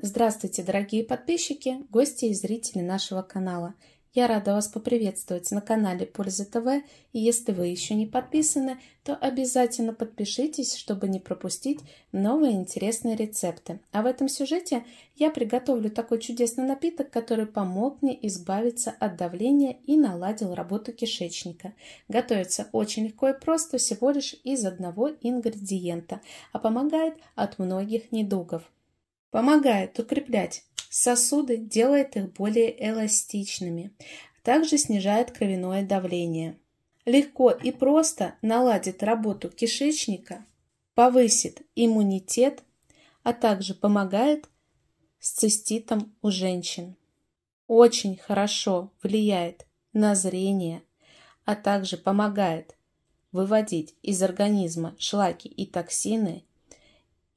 Здравствуйте, дорогие подписчики, гости и зрители нашего канала. Я рада вас поприветствовать на канале Польза ТВ, и если вы еще не подписаны, то обязательно подпишитесь, чтобы не пропустить новые интересные рецепты. А в этом сюжете я приготовлю такой чудесный напиток, который помог мне избавиться от давления и наладил работу кишечника. Готовится очень легко и просто, всего лишь из одного ингредиента, а помогает от многих недугов. Помогает укреплять сосуды, делает их более эластичными. А также снижает кровяное давление. Легко и просто наладит работу кишечника, повысит иммунитет, а также помогает с циститом у женщин. Очень хорошо влияет на зрение, а также помогает выводить из организма шлаки и токсины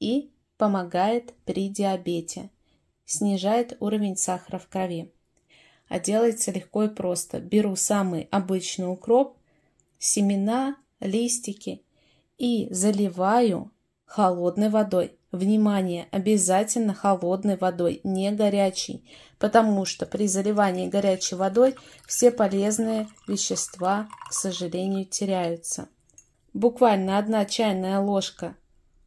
и Помогает при диабете. Снижает уровень сахара в крови. А делается легко и просто. Беру самый обычный укроп, семена, листики и заливаю холодной водой. Внимание, обязательно холодной водой, не горячей, потому что при заливании горячей водой все полезные вещества, к сожалению, теряются. Буквально одна чайная ложка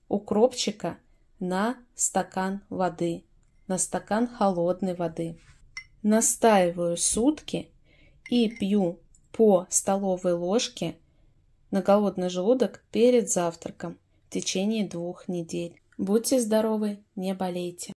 укропчика на стакан воды, на стакан холодной воды. Настаиваю сутки и пью по столовой ложке на голодный желудок перед завтраком в течение двух недель. Будьте здоровы, не болейте.